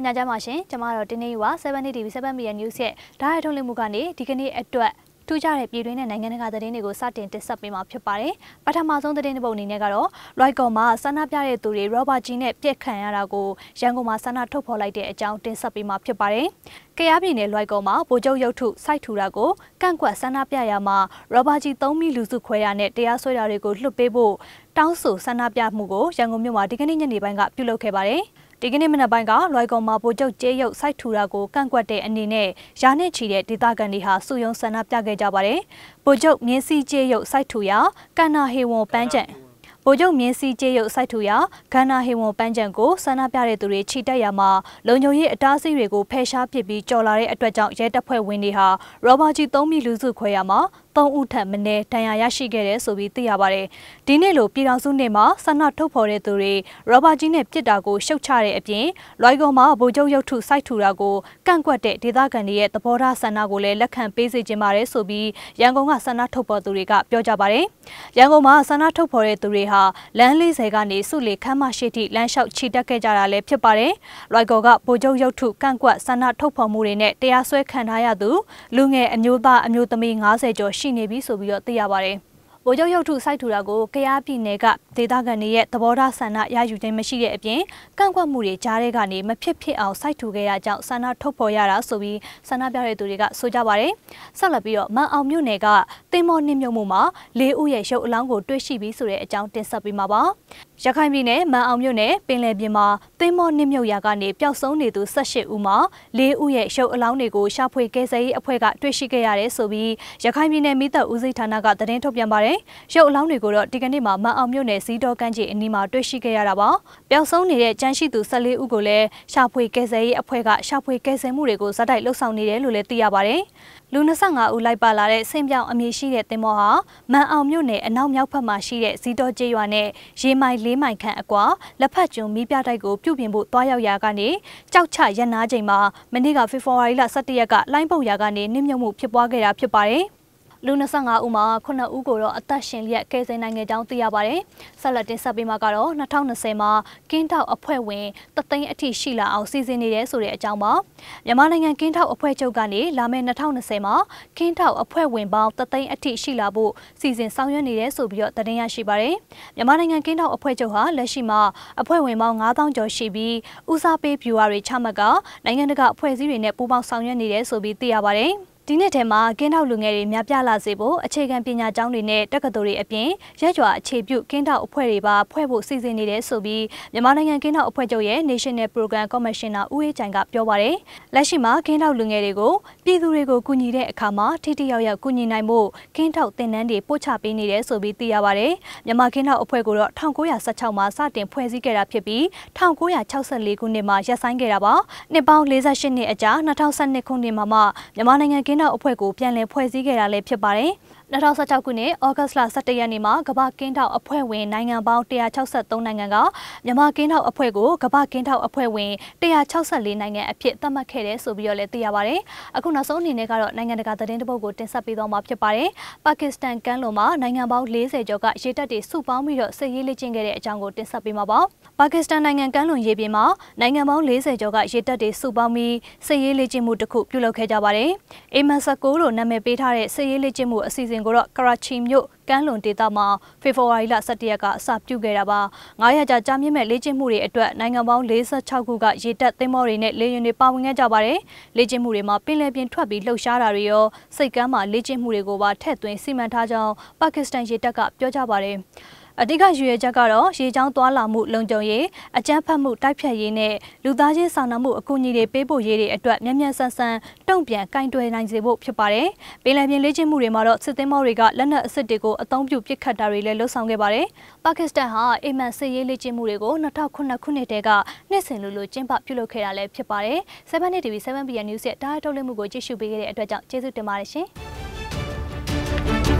ခညာကြပါရှင်ကျွန်မတို့ဒီနေ့က7 TV 7 Media News ရဲ့ဓာတ်ရထုတ်လွှင့်မှုကနေဒီကနေ့အတွက်ထူးခြားတဲ့ပြည်တွင်းနဲ့နိုင်ငံတကာသတင်းတွေကိုစတင်တင်ဆက်ပေးမှာဖြစ်ပါတယ်ပထမဆုံးသတင်းတစ်ပုဒ်အနေနဲ့ကတော့ Roycom မှာဆန္ဒပြတဲ့သူတွေ Robert G နဲ့ပြက်ခံရတာကိုရန်ကုန်မှာဆန္ဒထုတ်ဖော်လိုက်တဲ့အကြောင်းတင်ဆက်ပေးမှာဖြစ်ပါတယ်ကရားပြည်နယ်လွိုက်ကောမှာဗိုလ်ချုပ်ရုပ်ထုစိုက်ထူတာကိုကန့်ကွက်ဆန္ဒပြရာမှာရောဘာဂျီ3မိလူစုခွဲရနဲ့တရားစွဲတာတွေကိုလွှတ်ပေးဖို့တောင်းဆိုဆန္ဒပြမှုကိုရန်ကုန်မြို့မှာဒီကနေ့ညနေပိုင်းကပြုလုပ်ခဲ့ပါတယ်။ဒီကနေ့မနက်ပိုင်းကလွိုင်ကော်မှာဗိုလ်ချုပ်ကျေးရုပ်စိုက်ထူတာကိုကန့်ကွက်တဲ့အနေနဲ့ယာနဲ့ချီတဲ့ဒေသခံတွေဟာစုယုံဆန္ဒပြခဲ့ကြပါတယ်။ဗိုလ်ချုပ်မြင်းစီကျေးရုပ်စိုက်ထူရာကန္နာဟေဝွန်ပန်းကျန်ဗိုလ်ချုပ်မြင်းစီကျေးရုပ်စိုက်ထူရာကန္နာဟေဝွန်ပန်းကျန်ကိုဆန္ဒပြတဲ့သူတွေခြိတက်ရမှာလုံခြုံရေးအတားအဆီးတွေကိုဖယ်ရှားပစ်ပြီးကြော်လာတဲ့အတွက်ကြောင့်ရဲတပ်ဖွဲ့ဝင်တွေဟာရောဘာကြီးသုံးမိလူစုခွဲရမှာ3ဦးထပ်မနည်းဒဏ်ရာရရှိခဲ့တယ်ဆိုပြီးသိရပါတယ်။ဒီနေ့လိုပြည်ထောင်စုနေ့မှာဆန္ဒထုတ်ဖော်တဲ့သူတွေရောဘာကြီးနဲ့ပြစ်တာကိုရှုတ်ချတဲ့အပြင်လွိုင်ကော်မှာဗိုလ်ချုပ်ရုပ်ထု စိုက်ထူတာကိုကန့်ကွက်တဲ့ဒေသခံတွေရဲ့သဘောထားဆန္ဒကိုလည်းလက်ခံပေးစေခြင်းပါတယ်ဆိုပြီးရန်ကုန်ကဆန္ဒထုတ်ဖော်သူတွေကပြောကြပါတယ်။ရန်ကုန်မှာဆန္ဒထုတ်ဖော်တဲ့သူတွေဟာလမ်း40ကနေစုလီခမ်းမရှိထိလမ်းလျှောက်ချီတက်ခဲ့ကြတာလည်းဖြစ်ပါတယ်။လွိုင်ကော်ကဗိုလ်ချုပ်ရုပ်ထုကန့်ကွက်ဆန္ဒထုတ်ဖော်မှုတွေနဲ့တရားစွဲခံထားရသူလူငယ်အမျိုးသားအမျိုးသမီး90ကျော်ရှိနေပြီဆိုပြီးတော့သိရပါတယ်။ဗိုလ်ချုပ်ရုပ်ထုစိုက်ထူတာကိုကရားပြည်နယ်ကဒေသခံတွေရဲ့သဘောထားဆန္ဒရယူခြင်းမရှိတဲ့အပြင်ကန့်ကွက်မှုတွေကြားတဲ့ကနေမဖြစ်ဖြစ်အောင်စိုက်ထူခဲ့ရကြောင်းဆန္ဒထုတ်ဖော်ရတာဆိုပြီးဆန္ဒပြတဲ့သူတွေကဆိုကြပါတယ်။ဆက်လက်ပြီးတော့မန်အောင်မြို့နယ်ကတင်မောနှင်းမြို့မှုမှာလေးဦးရဲ့ရုပ်အလောင်းကိုတွေ့ရှိပြီးဆိုတဲ့အကြောင်းတင်ဆက်ပေးမှာပါ။ရခိုင်ပြည်နယ်မန်အောင်မြို့နယ်ပင်လယ်ပြင်မှာသင်းမောနစ်မြုပ်ရာကနေပျောက်ဆုံးနေသူ18ဦးမှာ၄ဦးရဲ့ရုပ်အလောင်းတွေကိုရှာဖွေကယ်ဆယ်ရေးအဖွဲ့ကတွေ့ရှိခဲ့ရတယ်ဆိုပြီးရခိုင်ပြည်နယ်မိသက်ဦးစီးဌာနကသတင်းထုတ်ပြန်ပါတယ်။ရုပ်အလောင်းတွေကိုတော့ဒီကနေ့မှာမန်အောင်မြို့နယ်ဇီတော်ကန်းကြီးအနီးမှာတွေ့ရှိခဲ့ရတာပါ။ပျောက်ဆုံးနေတဲ့ကျန်းရှိသူ14ဦးကိုလည်းရှာဖွေကယ်ဆယ်ရေးအဖွဲ့ကရှာဖွေကယ်ဆယ်မှုတွေကိုဇက်တိုက်လှုပ်ဆောင်နေတယ်လို့လည်းသိရပါတယ်။လူ25ဦးလိုက်ပါလာတဲ့ဆင်ပြောင်အမည်ရှိတဲ့သင်းမောဟာမန်အောင်မြို့နယ်အနောက်မြောက်ဘက်မှာရှိတဲ့ဇီတော်ကျေးရွာနဲ့ရေမိုင်၄မိုင်ခန့်အကွာလက်ဖက်ကျွန်းမီးပြတိုက်ကိုပြုပြင်ဖို့တွားရောက်ရာကနေကြောက်ချရန်နာချိန်မှာမနေ့ကဖေဖော်ဝါရီလ17ရက်ကလိုင်းပုတ်ရာကနေနှိမ့်ညွတ်မှုဖြစ်ပွားခဲ့တာဖြစ်ပါတယ်။လူ25ဦးမှာ9ဦးကိုတော့အသက်ရှင်လျက်ကယ်ဆယ်နိုင်ခဲ့ကြောင်းသိရပါတယ်။ဆက်လက်တင်ဆက်ပေးမှာကတော့2020မှာကင်းထောက်အဖွဲ့ဝင်တသိန်းအထိရှိလာအောင်စီစဉ်နေတယ်ဆိုတဲ့အကြောင်းပါ။မြန်မာနိုင်ငံကင်းထောက်အဖွဲ့ချုပ်ကနေလာမယ့်2020မှာကင်းထောက်အဖွဲ့ဝင်ပေါင်းတသိန်းအထိရှိလာဖို့စီစဉ်ဆောင်ရွက်နေတယ်ဆိုပြီးတော့သတင်းရရှိပါတယ်။မြန်မာနိုင်ငံကင်းထောက်အဖွဲ့ချုပ်ဟာလက်ရှိမှာအဖွဲ့ဝင်ပေါင်း9000ကျော်ရှိပြီးဦးစားပေးဗျူဟာတွေချမှတ်ကနိုင်ငံတကာအဖွဲ့အစည်းတွေနဲ့ပူးပေါင်းဆောင်ရွက်နေတယ်ဆိုပြီးသိရပါတယ်။ဒီနှစ်ထဲမှာကင်းထောက်လူငယ်တွေများပြားလာစေဖို့အခြေခံပညာကျောင်းတွေနဲ့တက္ကသိုလ်တွေအပြင်ရက်ရွာအခြေပြုကင်းထောက်အဖွဲ့တွေပါဖွဲ့ဖို့စီစဉ်နေတယ်ဆိုပြီးမြန်မာနိုင်ငံကင်းထောက်အဖွဲ့ချုပ်ရဲ့ National Program Commissioner ဦးအေးချိုင်ကပြောပါရယ်လက်ရှိမှာကင်းထောက်လူငယ်တွေကိုပြည်သူတွေကိုကူညီတဲ့အခါမှာထိထိရောက်ရောက်ကူညီနိုင်ဖို့ကင်းထောက်သင်တန်းတွေပို့ချပေးနေတယ်ဆိုပြီးသိရပါရယ်မြန်မာကင်းထောက်အဖွဲ့ကိုတော့1916မှာစတင်ဖွဲ့စည်းခဲ့တာဖြစ်ပြီး1964ခုနှစ်မှာရပ်ဆိုင်းခဲ့တာပါနှစ်ပေါင်း48နှစ်အကြာ2012ခုနှစ်မှာမှမြန်မာနိုင်ငံကင်းနောက်အဖွဲ့ကိုပြန်လည်ဖွဲ့စည်းခဲ့တာလည်းဖြစ်ပါတယ်။2016ခုနှစ်ဩဂတ်လ17ရက်နေ့မှာကမ္ဘာကင်းထောက်အဖွဲ့ဝင်နိုင်ငံပေါင်း163နိုင်ငံကမြန်မာကင်းထောက်အဖွဲ့ကိုကမ္ဘာကင်းထောက်အဖွဲ့ဝင်164နိုင်ငံအဖြစ်သတ်မှတ်ခဲ့တယ်ဆိုပြီးတော့လည်းသိရပါတယ်။အခုနောက်ဆုံးအနေနဲ့ကတော့နိုင်ငံတကာသတင်းတပုတ်ကိုတင်ဆက်ပေးသွားမှာဖြစ်ပါတယ်။ပါကစ္စတန်ကမ်းလွန်မှာနိုင်ငံပေါင်း40ကျော်ကရေတပ်တွေစုပေါင်းပြီးတော့စစ်ရေးလေ့ကျင့်ခဲ့တဲ့အကြောင်းကိုတင်ဆက်ပေးမှာပါ။ပါကစ္စတန်နိုင်ငံကမ်းလွန်ရေပြင်မှာနိုင်ငံပေါင်း40ကျော်ကရေတပ်တွေစုပေါင်းပြီးစစ်ရေးလေ့ကျင့်မှုတစ်ခုပြုလုပ်ခဲ့ကြပါတယ်။အေမန်စကိုလို့နာမည်ပေးထားတဲ့စစ်ရေးလေ့ကျင့်မှုအစီအစဉ်စဉ်ကိုတော့ကရာချီမြို့ကမ်းလွန်ဒေသမှာဖေဖော်ဝါရီလ17ရက်ကအစပြုခဲ့တာပါ900ကြာကြာမြင့်မဲ့လေ့ကျင့်မှုတွေအတွက်နိုင်ငံပေါင်း46ခုကရေတပ်သင်္ဘောတွေနဲ့လေယာဉ်တွေပါဝင်ခဲ့ကြပါတယ်လေ့ကျင့်မှုတွေမှာပင်လယ်ပြင်ထွက်ပြီးလှုပ်ရှားတာတွေရောစိတ်ကမ်းမှာလေ့ကျင့်မှုတွေကိုပါထည့်သွင်းစီမံထားကြောင်းပါကစ္စတန်ရေတပ်ကပြောကြားပါတယ်အဓိကရည်ရွယ်ချက်ကတော့ရေချောင်းသွားလာမှုလုံခြုံရေးအကြမ်းဖက်မှုတိုက်ဖျက်ရေးနဲ့လူသားချင်းစာနာမှုအကူအညီတွေပေးပို့ရေးတွေအတွက်မြန်မြန်ဆန်ဆန်တုံ့ပြန်ကင်တွယ်နိုင်စေဖို့ဖြစ်ပါတယ်။ပင်လယ်ပြင်လေ့ကျင့်မှုတွေမှာတော့စစ်သင်္ဘောတွေကလက်နက်အစစ်တွေကိုအသုံးပြုပစ်ခတ်တာတွေလည်းလှုပ်ဆောင်ခဲ့ပါတယ်။ပါကစ္စတန်ဟာအိမ်မန်စစ်ရေးလေ့ကျင့်မှုတွေကို2009ခုနှစ်တည်းကနှစ်စဉ်လိုလိုကျင်းပပြုလုပ်ခဲ့တာလည်းဖြစ်ပါတယ်။7 Net TV 7 BN News ရဲ့တားထုတ်လွှင့်မှုကိုကြည့်ရှုပေးခဲ့တဲ့အတွက်ကြောင့်ကျေးဇူးတင်ပါတယ်ရှင်။